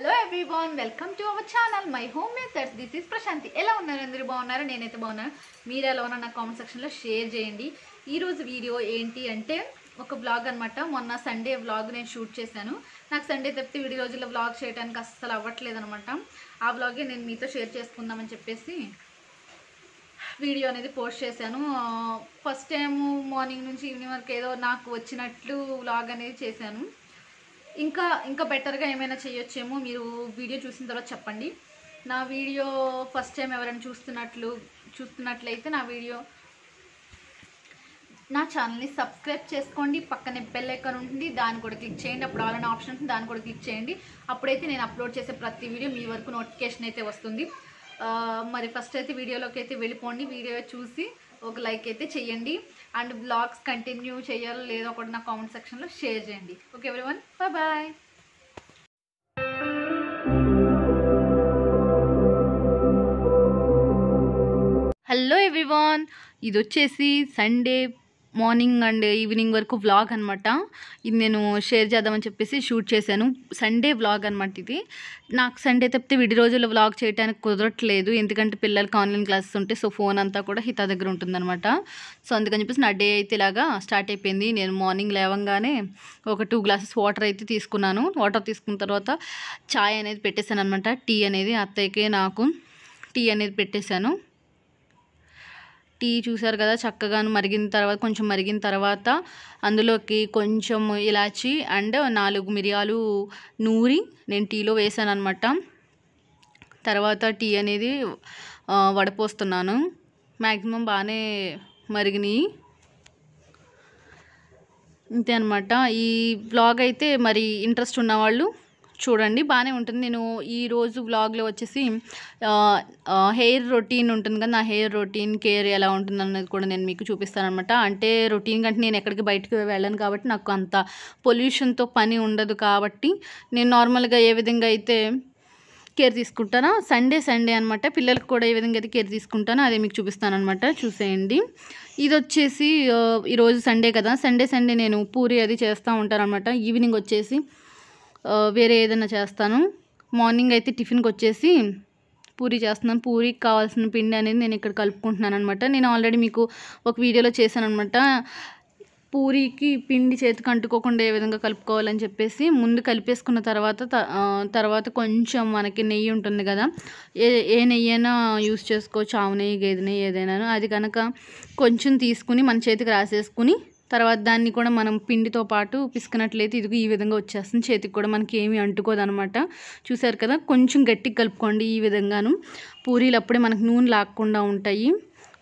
hello బాన్ welcome to our channel my home makers this is Prashanthi ఎలా ఉన్నారు అందరు బాగున్నారు నేనైతే బాగున్నాను మీరు ఎలా ఉన్నా నా కామెంట్ సెక్షన్లో షేర్ చేయండి ఈరోజు వీడియో ఏంటి అంటే ఒక బ్లాగ్ అనమాట మొన్న సండే వ్లాగ్ నేను షూట్ చేశాను నాకు సండే తప్పితే వీడి రోజుల్లో వ్లాగ్ చేయడానికి అస్సలు అవ్వట్లేదు అనమాట ఆ బ్లాగే నేను మీతో షేర్ చేసుకుందామని చెప్పేసి వీడియో అనేది పోస్ట్ చేశాను ఫస్ట్ టైము మార్నింగ్ నుంచి ఈవినింగ్ వరకు ఏదో నాకు వచ్చినట్లు వ్లాగ్ అనేది చేశాను ఇంకా ఇంకా బెటర్గా ఏమైనా చేయొచ్చేమో మీరు వీడియో చూసిన తర్వాత చెప్పండి నా వీడియో ఫస్ట్ టైం ఎవరైనా చూస్తున్నట్లు చూస్తున్నట్లయితే నా వీడియో నా ఛానల్ని సబ్స్క్రైబ్ చేసుకోండి పక్కనే బెల్ ఐకాన్ ఉంటుంది దాన్ని కూడా క్లిక్ చేయండి అప్పుడు ఆల్ ఆప్షన్ ఉంటుంది దాన్ని కూడా క్లిక్ చేయండి అప్పుడైతే నేను అప్లోడ్ చేసే ప్రతి వీడియో మీ వరకు నోటిఫికేషన్ అయితే వస్తుంది మరి ఫస్ట్ అయితే వీడియోలోకి అయితే వెళ్ళిపోండి వీడియో చూసి ఒక లైక్ అయితే చేయండి అండ్ బ్లాగ్స్ కంటిన్యూ చేయాలో లేదో ఒకటి నా కామెంట్ సెక్షన్లో షేర్ చేయండి okay everyone bye bye hello ఇది వచ్చేసి సండే మార్నింగ్ అండ్ ఈవినింగ్ వరకు వ్లాగ్ అనమాట ఇది నేను షేర్ చేద్దామని చెప్పేసి షూట్ చేశాను సండే వ్లాగ్ అనమాట ఇది నాకు సండే తప్పితే విడి రోజుల్లో వ్లాగ్ చేయడానికి కుదరట్లేదు ఎందుకంటే పిల్లలకి ఆన్లైన్ క్లాసెస్ ఉంటే సో ఫోన్ అంతా కూడా హిత దగ్గర ఉంటుందన్నమాట సో అందుకని చెప్పేసి నా డే అయితే ఇలాగా స్టార్ట్ అయిపోయింది నేను మార్నింగ్ లేవంగానే ఒక టూ గ్లాసెస్ వాటర్ అయితే తీసుకున్నాను వాటర్ తీసుకున్న తర్వాత ఛాయ్ అనేది పెట్టేశాను అనమాట టీ అనేది అత్తయ్యకే నాకు టీ అనేది పెట్టేశాను టీ చూసారు కదా చక్కగా మరిగిన తర్వాత కొంచెం మరిగిన తర్వాత అందులోకి కొంచెం ఇలాచి అండ్ నాలుగు మిరియాలు నూరి నేను టీలో వేసాను అనమాట తర్వాత టీ అనేది వడపోస్తున్నాను మ్యాక్సిమం బాగానే మరిగినాయి ఇంతే అనమాట ఈ బ్లాగ్ అయితే మరి ఇంట్రెస్ట్ ఉన్నవాళ్ళు చూడండి బాగానే ఉంటుంది నేను ఈరోజు వ్లాగ్లో వచ్చేసి హెయిర్ రొటీన్ ఉంటుంది కదా నా హెయిర్ రొటీన్ కేర్ ఎలా ఉంటుంది అన్నది కూడా నేను మీకు చూపిస్తానమాట అంటే రొటీన్ కంటే నేను ఎక్కడికి బయటకు వెళ్ళను కాబట్టి నాకు అంత పొల్యూషన్తో పని ఉండదు కాబట్టి నేను నార్మల్గా ఏ విధంగా అయితే కేర్ తీసుకుంటానా సండే సండే అనమాట పిల్లలకు కూడా ఏ విధంగా అయితే కేర్ తీసుకుంటానో అదే మీకు చూపిస్తాను అనమాట చూసేయండి ఇది వచ్చేసి ఈరోజు సండే కదా సండే సండే నేను పూరి అది చేస్తూ ఉంటాను అనమాట ఈవినింగ్ వచ్చేసి వేరే ఏదైనా చేస్తాను మార్నింగ్ అయితే టిఫిన్కి వచ్చేసి పూరి చేస్తున్నాను పూరికి కావాల్సిన పిండి అనేది నేను ఇక్కడ కలుపుకుంటున్నాను అనమాట నేను ఆల్రెడీ మీకు ఒక వీడియోలో చేశాను అనమాట పూరికి పిండి చేతికి అంటుకోకుండా ఏ విధంగా కలుపుకోవాలని చెప్పేసి ముందు కలిపేసుకున్న తర్వాత తర్వాత కొంచెం మనకి నెయ్యి ఉంటుంది కదా ఏ ఏ నెయ్యి అయినా యూస్ చేసుకోవచ్చు ఆవు నెయ్యి గేదె నెయ్యి ఏదైనా అది కనుక కొంచెం తీసుకుని మన చేతికి రాసేసుకుని తర్వాత దాన్ని కూడా మనం పిండితో పాటు పిసుకున్నట్లయితే ఇదిగో ఈ విధంగా వచ్చేస్తుంది చేతికి కూడా మనకి ఏమి అంటుకోదనమాట చూసారు కదా కొంచెం గట్టి కలుపుకోండి ఈ విధంగాను పూరీలు అప్పుడే మనకు నూనె లాక్కుండా ఉంటాయి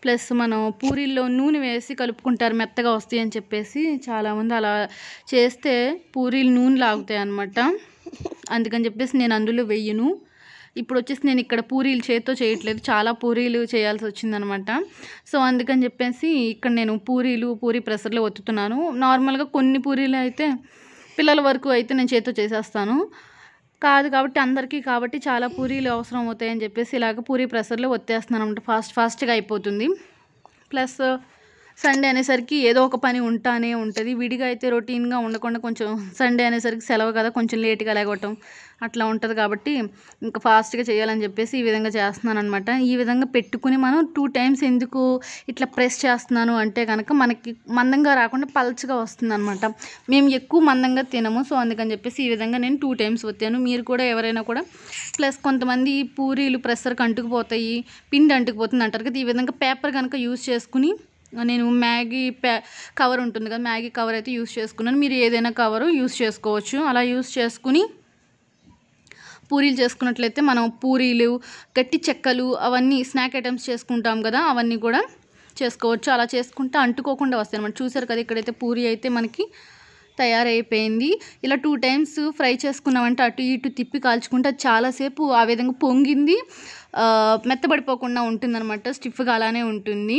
ప్లస్ మనం పూరీల్లో నూనె వేసి కలుపుకుంటారు మెత్తగా వస్తాయి అని చెప్పేసి చాలామంది అలా చేస్తే పూరీలు నూనె లాగుతాయి అనమాట అందుకని చెప్పేసి నేను అందులో వెయ్యను ఇప్పుడు వచ్చేసి నేను ఇక్కడ పూరీలు చేతితో చేయట్లేదు చాలా పూరీలు చేయాల్సి వచ్చిందనమాట సో అందుకని చెప్పేసి ఇక్కడ నేను పూరీలు పూరీ ప్రెసర్లో ఒత్తుతున్నాను నార్మల్గా కొన్ని పూరీలు అయితే పిల్లల వరకు అయితే నేను చేతితో చేసేస్తాను కాదు కాబట్టి అందరికీ కాబట్టి చాలా పూరీలు అవసరం అవుతాయని చెప్పేసి ఇలాగ పూరీ ప్రెసర్లో ఒత్తేస్తున్నాను అనమాట ఫాస్ట్ ఫాస్ట్గా అయిపోతుంది ప్లస్ సండే అనేసరికి ఏదో ఒక పని ఉంటానే ఉంటుంది విడిగా అయితే రొటీన్గా ఉండకుండా కొంచెం సండే అనేసరికి సెలవు కదా కొంచెం లేట్గా లేగటం అట్లా ఉంటుంది కాబట్టి ఇంకా ఫాస్ట్గా చేయాలని చెప్పేసి ఈ విధంగా చేస్తున్నాను అనమాట ఈ విధంగా పెట్టుకుని మనం టూ టైమ్స్ ఎందుకు ఇట్లా ప్రెస్ చేస్తున్నాను అంటే కనుక మనకి మందంగా రాకుండా పల్చగా వస్తుంది అనమాట మేము ఎక్కువ మందంగా తినము సో అందుకని చెప్పేసి ఈ విధంగా నేను టూ టైమ్స్ వచ్చాను మీరు కూడా ఎవరైనా కూడా ప్లస్ కొంతమంది పూరీలు ప్రెసర్కి అంటుకుపోతాయి పిండి అంటుకుపోతుంది అంటారు కదా ఈ విధంగా పేపర్ కనుక యూజ్ చేసుకుని నేను మ్యాగీ ప్యా కవర్ ఉంటుంది కదా మ్యాగీ కవర్ అయితే యూస్ చేసుకున్నాను మీరు ఏదైనా కవరు యూస్ చేసుకోవచ్చు అలా యూస్ చేసుకుని పూరీలు చేసుకున్నట్లయితే మనం పూరీలు గట్టి చెక్కలు అవన్నీ స్నాక్ ఐటమ్స్ చేసుకుంటాం కదా అవన్నీ కూడా చేసుకోవచ్చు అలా చేసుకుంటే అంటుకోకుండా వస్తాయి అనమాట చూసారు కదా ఇక్కడైతే పూరి అయితే మనకి తయారైపోయింది ఇలా టూ టైమ్స్ ఫ్రై చేసుకున్నామంటే అటు ఇటు తిప్పి కాల్చుకుంటే చాలాసేపు ఆ విధంగా పొంగింది మెత్తబడిపోకుండా ఉంటుందన్నమాట స్టిఫ్గా అలానే ఉంటుంది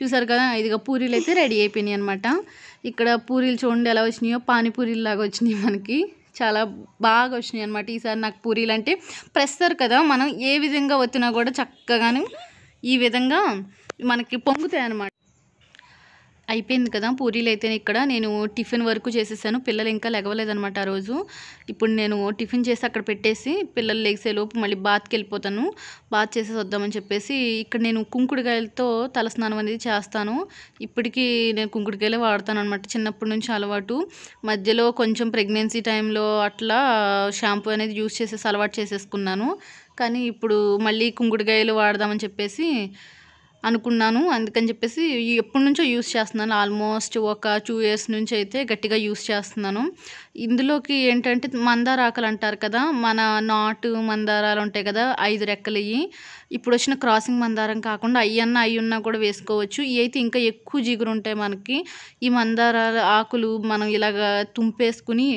చూసారు కదా ఇదిగా పూరీలు అయితే రెడీ అయిపోయినాయి అనమాట ఇక్కడ పూరీలు చూడండి ఎలా వచ్చినాయో పానీపూరీలు లాగా వచ్చినాయి మనకి చాలా బాగా వచ్చినాయి అనమాట ఈసారి నాకు పూరీలు అంటే ప్రెస్సర్ కదా మనం ఏ విధంగా వచ్చినా కూడా చక్కగాను ఈ విధంగా మనకి పొంగుతాయి అనమాట అయిపోయింది కదా పూరీలు అయితే ఇక్కడ నేను టిఫిన్ వరకు చేసేసాను పిల్లలు ఇంకా లెగవలేదనమాట ఆ రోజు ఇప్పుడు నేను టిఫిన్ చేసి అక్కడ పెట్టేసి పిల్లలు లేచేలోపు మళ్ళీ బాత్కి వెళ్ళిపోతాను బాత్ చేసేసి వద్దామని చెప్పేసి ఇక్కడ నేను కుంకుడుకాయలతో తలస్నానం అనేది చేస్తాను ఇప్పటికీ నేను కుంకుడుకాయలే వాడతాను అనమాట చిన్నప్పటి నుంచి అలవాటు మధ్యలో కొంచెం ప్రెగ్నెన్సీ టైంలో అట్లా షాంపూ అనేది యూస్ చేసేసి అలవాటు చేసేసుకున్నాను కానీ ఇప్పుడు మళ్ళీ కుంకుడుకాయలు వాడదామని చెప్పేసి అనుకున్నాను అందుకని చెప్పేసి ఎప్పటి నుంచో యూస్ చేస్తున్నాను ఆల్మోస్ట్ ఒక టూ ఇయర్స్ నుంచి అయితే గట్టిగా యూస్ చేస్తున్నాను ఇందులోకి ఏంటంటే మందార ఆకలు అంటారు కదా మన నాటు మందారాలు ఉంటాయి కదా ఐదు రెక్కలు ఇవి ఇప్పుడు వచ్చిన క్రాసింగ్ మందారం కాకుండా అయ్యన్న ఉన్నా కూడా వేసుకోవచ్చు ఇవి అయితే ఇంకా ఎక్కువ జిగురు ఉంటాయి మనకి ఈ మందార ఆకులు మనం ఇలాగ తుంపేసుకుని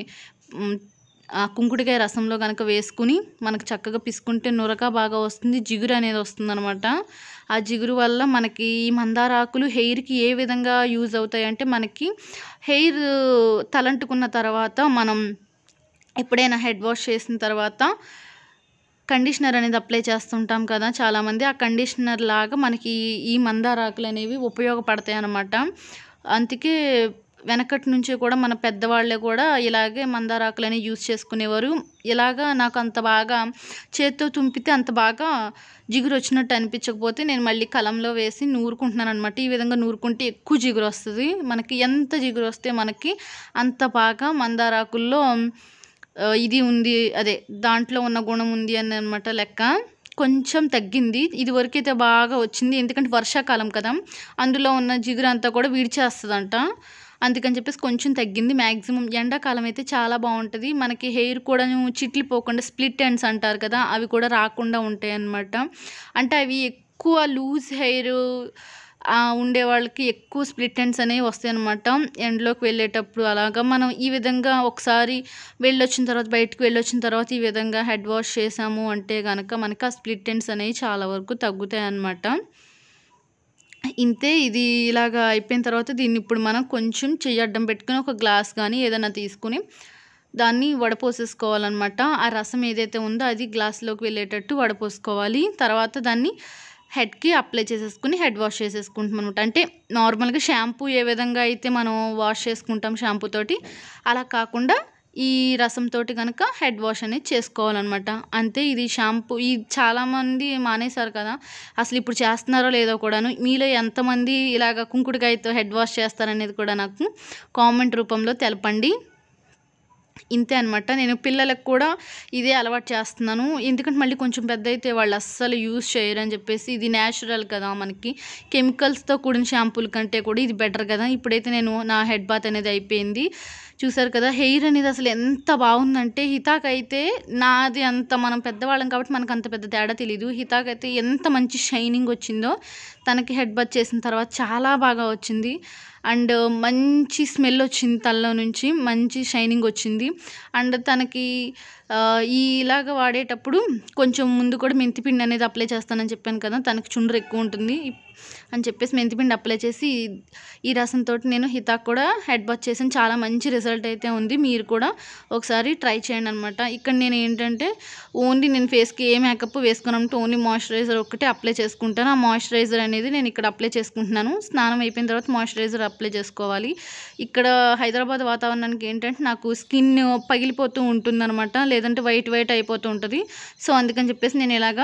కుంకుడికాయ రసంలో కనుక వేసుకుని మనకు చక్కగా పిసుకుంటే నురక బాగా వస్తుంది జిగురు అనేది వస్తుందనమాట ఆ జిగురు వల్ల మనకి మందార ఆకులు హెయిర్కి ఏ విధంగా యూజ్ అవుతాయంటే మనకి హెయిర్ తలంటుకున్న తర్వాత మనం ఎప్పుడైనా హెడ్ వాష్ చేసిన తర్వాత కండిషనర్ అనేది అప్లై చేస్తుంటాం కదా చాలామంది ఆ కండిషనర్ లాగా మనకి ఈ మందారాకులు అనేవి ఉపయోగపడతాయి అన్నమాట అందుకే వెనకటి నుంచి కూడా మన పెద్దవాళ్ళే కూడా ఇలాగే మందారాకులని యూజ్ చేసుకునేవారు ఇలాగా నాకు అంత బాగా చేత్తో తుంపితే అంత బాగా జిగురు వచ్చినట్టు అనిపించకపోతే నేను మళ్ళీ కలంలో వేసి నూరుకుంటున్నాను అనమాట ఈ విధంగా నూరుకుంటే ఎక్కువ జిగురు వస్తుంది మనకి ఎంత జిగురు వస్తే మనకి అంత బాగా మందారాకుల్లో ఇది ఉంది అదే దాంట్లో ఉన్న గుణం ఉంది అని అనమాట లెక్క కొంచెం తగ్గింది ఇది వరకైతే బాగా వచ్చింది ఎందుకంటే వర్షాకాలం కదా అందులో ఉన్న జిగురు అంతా కూడా అంట అందుకని చెప్పేసి కొంచెం తగ్గింది మ్యాక్సిమం ఎండాకాలం అయితే చాలా బాగుంటుంది మనకి హెయిర్ కూడా చిట్లిపోకుండా స్ప్లిట్ ఎండ్స్ అంటారు కదా అవి కూడా రాకుండా ఉంటాయి అన్నమాట అంటే అవి ఎక్కువ లూజ్ హెయిర్ ఉండే వాళ్ళకి ఎక్కువ స్ప్లిట్ ఎండ్స్ అనేవి వస్తాయి అనమాట ఎండ్లోకి వెళ్ళేటప్పుడు అలాగా మనం ఈ విధంగా ఒకసారి వెళ్ళొచ్చిన తర్వాత బయటకు వెళ్ళొచ్చిన తర్వాత ఈ విధంగా హెడ్ వాష్ చేసాము అంటే కనుక మనకి ఆ స్ప్లిట్ ఎండ్స్ అనేవి చాలా వరకు తగ్గుతాయి అన్నమాట ఇంతే ఇది ఇలాగ అయిపోయిన తర్వాత దీన్ని ఇప్పుడు మనం కొంచెం చెయ్యి అడ్డం పెట్టుకుని ఒక గ్లాస్ కానీ ఏదైనా తీసుకుని దాన్ని వడపోసేసుకోవాలన్నమాట ఆ రసం ఏదైతే ఉందో అది గ్లాస్లోకి వెళ్ళేటట్టు వడపోసుకోవాలి తర్వాత దాన్ని హెడ్కి అప్లై చేసేసుకుని హెడ్ వాష్ చేసేసుకుంటాం అనమాట అంటే నార్మల్గా షాంపూ ఏ విధంగా అయితే మనం వాష్ చేసుకుంటాం షాంపూ తోటి అలా కాకుండా ఈ రసంతో కనుక హెడ్ వాష్ అనేది చేసుకోవాలన్నమాట అంతే ఇది షాంపూ ఇది చాలామంది మానేశారు కదా అసలు ఇప్పుడు చేస్తున్నారో లేదో కూడాను మీలో ఎంతమంది ఇలాగ కుంకుడుకాయతో హెడ్ వాష్ చేస్తారనేది కూడా నాకు కామెంట్ రూపంలో తెలపండి ఇంతే అనమాట నేను పిల్లలకు కూడా ఇదే అలవాటు చేస్తున్నాను ఎందుకంటే మళ్ళీ కొంచెం పెద్ద అయితే వాళ్ళు అస్సలు యూజ్ చేయరు అని చెప్పేసి ఇది న్యాచురల్ కదా మనకి కెమికల్స్తో కూడిన షాంపూల కంటే కూడా ఇది బెటర్ కదా ఇప్పుడైతే నేను నా హెడ్ బాత్ అనేది అయిపోయింది చూసారు కదా హెయిర్ అనేది అసలు ఎంత బాగుందంటే హితాక్ అయితే నాది అంత మనం పెద్దవాళ్ళం కాబట్టి మనకు అంత పెద్ద తేడా తెలీదు హితాక్ అయితే ఎంత మంచి షైనింగ్ వచ్చిందో తనకి హెడ్ బాత్ చేసిన తర్వాత చాలా బాగా వచ్చింది అండ్ మంచి స్మెల్ వచ్చింది తలలో నుంచి మంచి షైనింగ్ వచ్చింది మంచిది అండ్ తనకి ఈ ఇలాగ వాడేటప్పుడు కొంచెం ముందు కూడా మెంతిపిండి అనేది అప్లై చేస్తానని చెప్పాను కదా తనకి చుండ్రు ఎక్కువ ఉంటుంది అని చెప్పేసి మెంతిపిండి అప్లై చేసి ఈ రసంతో నేను హితాక్ కూడా హెడ్ బాత్ చేసాను చాలా మంచి రిజల్ట్ అయితే ఉంది మీరు కూడా ఒకసారి ట్రై చేయండి అనమాట ఇక్కడ నేను ఏంటంటే ఓన్లీ నేను ఫేస్కి ఏ మేకప్ వేసుకున్నట్టు ఓన్లీ మాయిశ్చరైజర్ ఒకటి అప్లై చేసుకుంటాను ఆ మాయిశ్చరైజర్ అనేది నేను ఇక్కడ అప్లై చేసుకుంటున్నాను స్నానం అయిపోయిన తర్వాత మాయిశ్చరైజర్ అప్లై చేసుకోవాలి ఇక్కడ హైదరాబాద్ వాతావరణానికి ఏంటంటే నాకు స్కిన్ పగిలిపోతూ ఉంటుందన్నమాట లేదంటే వైట్ వైట్ అయిపోతూ ఉంటుంది సో అందుకని చెప్పేసి నేను ఇలాగ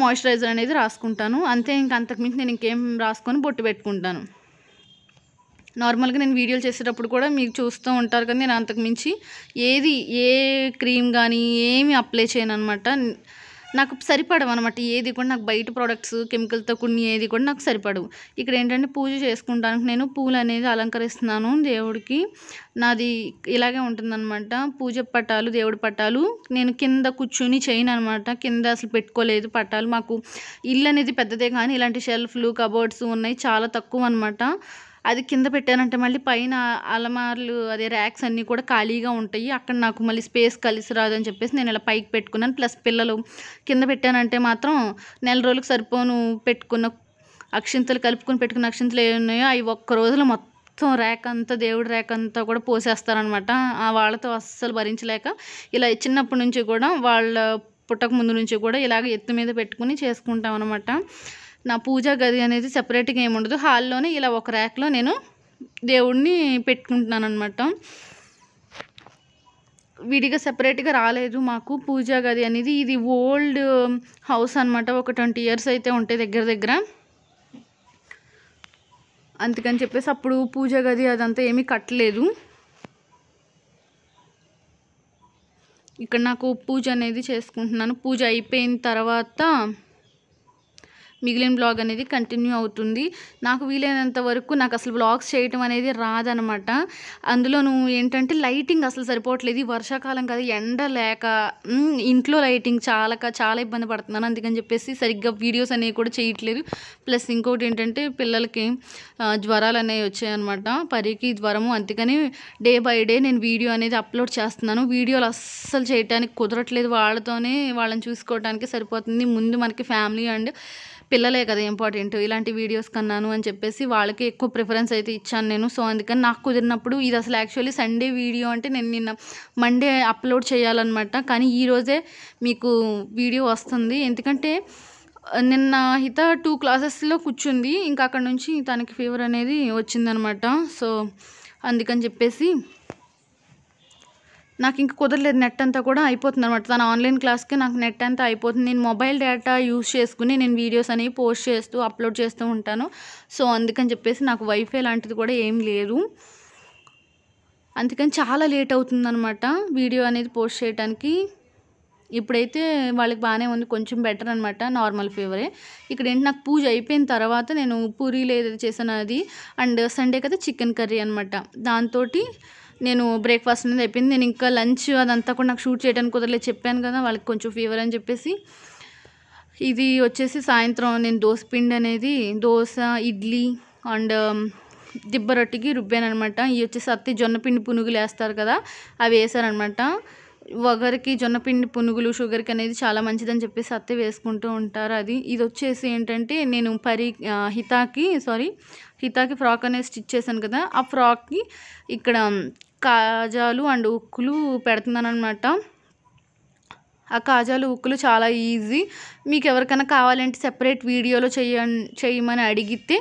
మాయిశ్చరైజర్ అనేది రాసుకుంటాను అంతే ఇంక అంతకుమించి నేను ఇంకేం రాసుకొని బొట్టు పెట్టుకుంటాను నార్మల్గా నేను వీడియోలు చేసేటప్పుడు కూడా మీకు చూస్తూ ఉంటారు కదా నేను అంతకుమించి ఏది ఏ క్రీమ్ కానీ ఏమి అప్లై చేయను అనమాట నాకు సరిపడవు అనమాట ఏది కూడా నాకు బయట ప్రోడక్ట్స్ కెమికల్తో కొన్ని ఏది కూడా నాకు సరిపడవు ఇక్కడ ఏంటంటే పూజ చేసుకుంటానికి నేను పూలు అనేది అలంకరిస్తున్నాను దేవుడికి నాది ఇలాగే ఉంటుందన్నమాట పూజ పట్టాలు దేవుడి పట్టాలు నేను కింద కూర్చుని చేయను అనమాట కింద అసలు పెట్టుకోలేదు పట్టాలు మాకు ఇల్లు అనేది పెద్దదే కానీ ఇలాంటి షెల్ఫ్లు కబోర్డ్స్ ఉన్నాయి చాలా తక్కువ అనమాట అది కింద పెట్టానంటే మళ్ళీ పైన అలమార్లు అదే ర్యాక్స్ అన్నీ కూడా ఖాళీగా ఉంటాయి అక్కడ నాకు మళ్ళీ స్పేస్ కలిసి రాదు అని చెప్పేసి నేను ఇలా పైకి పెట్టుకున్నాను ప్లస్ పిల్లలు కింద పెట్టానంటే మాత్రం నెల రోజులకు సరిపోను పెట్టుకున్న అక్షింతలు కలుపుకొని పెట్టుకున్న అక్షింతలు ఏ ఉన్నాయో అవి ఒక్క రోజులో మొత్తం మొత్తం ర్యాక్ అంతా దేవుడి ర్యాక్ అంతా కూడా పోసేస్తారనమాట వాళ్ళతో అస్సలు భరించలేక ఇలా చిన్నప్పటి నుంచి కూడా వాళ్ళ పుట్టక ముందు నుంచి కూడా ఇలాగ ఎత్తు మీద పెట్టుకుని చేసుకుంటాం అనమాట నా పూజా గది అనేది సపరేట్గా ఏముండదు హాల్లోనే ఇలా ఒక ర్యాక్లో నేను దేవుడిని పెట్టుకుంటున్నాను అనమాట విడిగా సపరేట్గా రాలేదు మాకు పూజా గది అనేది ఇది ఓల్డ్ హౌస్ అనమాట ఒక ట్వంటీ ఇయర్స్ అయితే ఉంటాయి దగ్గర దగ్గర అందుకని చెప్పేసి అప్పుడు పూజా గది అదంతా ఏమీ కట్టలేదు ఇక్కడ నాకు పూజ అనేది చేసుకుంటున్నాను పూజ అయిపోయిన తర్వాత మిగిలిన బ్లాగ్ అనేది కంటిన్యూ అవుతుంది నాకు వీలైనంత వరకు నాకు అసలు బ్లాగ్స్ చేయటం అనేది రాదనమాట నువ్వు ఏంటంటే లైటింగ్ అసలు సరిపోవట్లేదు వర్షాకాలం కదా ఎండ లేక ఇంట్లో లైటింగ్ చాలా చాలా ఇబ్బంది పడుతున్నాను అందుకని చెప్పేసి సరిగ్గా వీడియోస్ అనేవి కూడా చేయట్లేదు ప్లస్ ఇంకోటి ఏంటంటే పిల్లలకి జ్వరాలు అనేవి వచ్చాయన్నమాట పరికి జ్వరము అందుకని డే బై డే నేను వీడియో అనేది అప్లోడ్ చేస్తున్నాను వీడియోలు అస్సలు చేయడానికి కుదరట్లేదు వాళ్ళతోనే వాళ్ళని చూసుకోవడానికి సరిపోతుంది ముందు మనకి ఫ్యామిలీ అండ్ పిల్లలే కదా ఇంపార్టెంట్ ఇలాంటి వీడియోస్ కన్నాను అని చెప్పేసి వాళ్ళకి ఎక్కువ ప్రిఫరెన్స్ అయితే ఇచ్చాను నేను సో అందుకని నాకు కుదిరినప్పుడు ఇది అసలు యాక్చువల్లీ సండే వీడియో అంటే నేను నిన్న మండే అప్లోడ్ చేయాలన్నమాట కానీ ఈరోజే మీకు వీడియో వస్తుంది ఎందుకంటే నిన్న హిత టూ క్లాసెస్లో కూర్చుంది ఇంకా అక్కడ నుంచి తనకి ఫీవర్ అనేది వచ్చిందనమాట సో అందుకని చెప్పేసి నాకు ఇంక కుదరలేదు నెట్ అంతా కూడా అయిపోతుంది అనమాట తన ఆన్లైన్ క్లాస్కి నాకు నెట్ అంతా అయిపోతుంది నేను మొబైల్ డేటా యూస్ చేసుకుని నేను వీడియోస్ అనేవి పోస్ట్ చేస్తూ అప్లోడ్ చేస్తూ ఉంటాను సో అందుకని చెప్పేసి నాకు వైఫై లాంటిది కూడా ఏం లేదు అందుకని చాలా లేట్ అనమాట వీడియో అనేది పోస్ట్ చేయడానికి ఇప్పుడైతే వాళ్ళకి బాగానే ఉంది కొంచెం బెటర్ అనమాట నార్మల్ ఫీవరే ఇక్కడ ఏంటి నాకు పూజ అయిపోయిన తర్వాత నేను పూరీలు ఏదైతే చేశాను అది అండ్ సండే కదా చికెన్ కర్రీ అనమాట దాంతో నేను బ్రేక్ఫాస్ట్ అనేది అయిపోయింది నేను ఇంకా లంచ్ అదంతా కూడా నాకు షూట్ చేయడానికి కుదరలేదు చెప్పాను కదా వాళ్ళకి కొంచెం ఫీవర్ అని చెప్పేసి ఇది వచ్చేసి సాయంత్రం నేను దోశ పిండి అనేది దోశ ఇడ్లీ అండ్ um, దిబ్బ రొట్టికి రుబ్బానమాట ఇవి వచ్చేసి అత్తి జొన్నపిండి పునుగులు వేస్తారు కదా అవి వేసారనమాట వగరికి జొన్నపిండి పునుగులు షుగర్కి అనేది చాలా మంచిదని చెప్పేసి అత్తే వేసుకుంటూ ఉంటారు అది ఇది వచ్చేసి ఏంటంటే నేను పరి హితాకి సారీ హితాకి ఫ్రాక్ అనేది స్టిచ్ చేశాను కదా ఆ ఫ్రాక్కి ఇక్కడ కాజాలు అండ్ ఉక్కులు పెడుతున్నాను అన్నమాట ఆ కాజాలు ఉక్కులు చాలా ఈజీ మీకు ఎవరికైనా కావాలంటే సెపరేట్ వీడియోలో చేయ చేయమని అడిగితే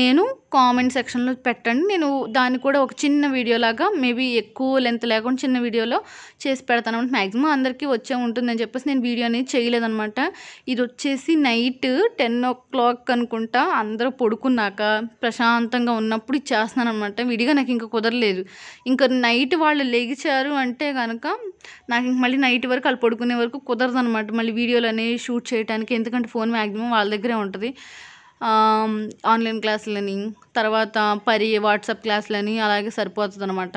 నేను కామెంట్ సెక్షన్లో పెట్టండి నేను దాన్ని కూడా ఒక చిన్న వీడియోలాగా మేబీ ఎక్కువ లెంత్ లేకుండా చిన్న వీడియోలో చేసి పెడతాను అంటే మ్యాక్సిమం అందరికీ వచ్చే ఉంటుందని చెప్పేసి నేను వీడియో అనేది చేయలేదనమాట ఇది వచ్చేసి నైట్ టెన్ ఓ క్లాక్ అనుకుంటా అందరూ పడుకున్నాక ప్రశాంతంగా ఉన్నప్పుడు ఇచ్చేస్తున్నాను అనమాట విడిగా నాకు ఇంకా కుదరలేదు ఇంకా నైట్ వాళ్ళు లేగిచారు అంటే కనుక నాకు ఇంక మళ్ళీ నైట్ వరకు వాళ్ళు పడుకునే వరకు కుదరదు అనమాట మళ్ళీ వీడియోలు అనేవి షూట్ చేయడానికి ఎందుకంటే ఫోన్ మ్యాక్సిమం వాళ్ళ దగ్గరే ఉంటుంది ఆన్లైన్ క్లాసులని తర్వాత పరి వాట్సాప్ క్లాసులని అలాగే సరిపోతుంది అనమాట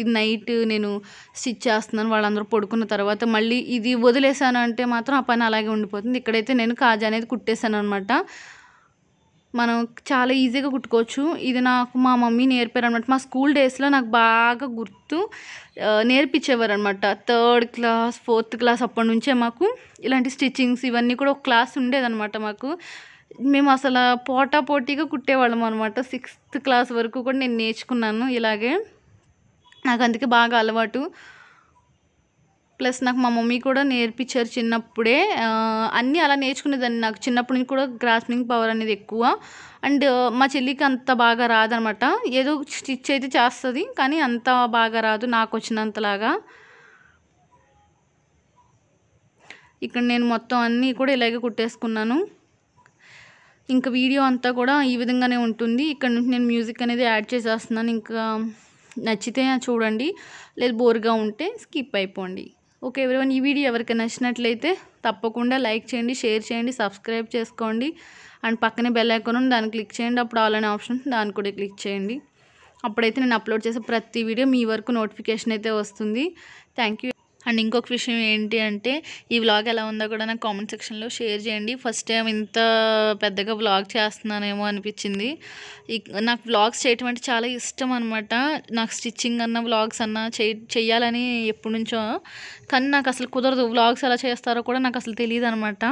ఇది నైట్ నేను స్టిచ్ చేస్తున్నాను వాళ్ళందరూ పడుకున్న తర్వాత మళ్ళీ ఇది వదిలేసాను అంటే మాత్రం ఆ పని అలాగే ఉండిపోతుంది ఇక్కడైతే నేను కాజా అనేది కుట్టేశాను అనమాట మనం చాలా ఈజీగా కుట్టుకోవచ్చు ఇది నాకు మా మమ్మీ నేర్పారు అనమాట మా స్కూల్ డేస్లో నాకు బాగా గుర్తు నేర్పించేవారు అనమాట థర్డ్ క్లాస్ ఫోర్త్ క్లాస్ అప్పటి నుంచే మాకు ఇలాంటి స్టిచ్చింగ్స్ ఇవన్నీ కూడా ఒక క్లాస్ ఉండేదన్నమాట మాకు మేము అసలు పోటా పోటీగా కుట్టేవాళ్ళం అనమాట సిక్స్త్ క్లాస్ వరకు కూడా నేను నేర్చుకున్నాను ఇలాగే నాకు అందుకే బాగా అలవాటు ప్లస్ నాకు మా మమ్మీ కూడా నేర్పించారు చిన్నప్పుడే అన్నీ అలా నేర్చుకునేదాన్ని నాకు చిన్నప్పటి నుంచి కూడా గ్రాస్పింగ్ పవర్ అనేది ఎక్కువ అండ్ మా చెల్లికి అంత బాగా రాదనమాట ఏదో స్టిచ్ అయితే చేస్తుంది కానీ అంత బాగా రాదు నాకు వచ్చినంతలాగా ఇక్కడ నేను మొత్తం అన్నీ కూడా ఇలాగే కుట్టేసుకున్నాను ఇంకా వీడియో అంతా కూడా ఈ విధంగానే ఉంటుంది ఇక్కడ నుంచి నేను మ్యూజిక్ అనేది యాడ్ చేసేస్తున్నాను ఇంకా నచ్చితే చూడండి లేదు బోర్గా ఉంటే స్కిప్ అయిపోండి ఓకే ఎవరివన్ ఈ వీడియో ఎవరికి నచ్చినట్లయితే తప్పకుండా లైక్ చేయండి షేర్ చేయండి సబ్స్క్రైబ్ చేసుకోండి అండ్ పక్కనే బెల్ ఐకాన్ ఉంది దాన్ని క్లిక్ చేయండి అప్పుడు ఆల్ అనే ఆప్షన్ దాన్ని కూడా క్లిక్ చేయండి అప్పుడైతే నేను అప్లోడ్ చేసే ప్రతి వీడియో మీ వరకు నోటిఫికేషన్ అయితే వస్తుంది థ్యాంక్ అండ్ ఇంకొక విషయం ఏంటి అంటే ఈ వ్లాగ్ ఎలా ఉందో కూడా నాకు కామెంట్ సెక్షన్లో షేర్ చేయండి ఫస్ట్ టైం ఇంత పెద్దగా వ్లాగ్ చేస్తున్నానేమో అనిపించింది నాకు వ్లాగ్స్ చేయటం అంటే చాలా ఇష్టం అనమాట నాకు స్టిచ్చింగ్ అన్న వ్లాగ్స్ అన్న చేయాలని ఎప్పటి నుంచో కానీ నాకు అసలు కుదరదు వ్లాగ్స్ ఎలా చేస్తారో కూడా నాకు అసలు తెలియదు అనమాట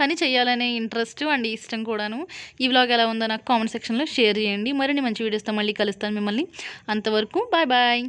కానీ చేయాలనే ఇంట్రెస్ట్ అండ్ ఇష్టం కూడాను ఈ వ్లాగ్ ఎలా ఉందో నాకు కామెంట్ సెక్షన్లో షేర్ చేయండి మరిన్ని మంచి వీడియోస్తో మళ్ళీ కలుస్తాను మిమ్మల్ని అంతవరకు బాయ్ బాయ్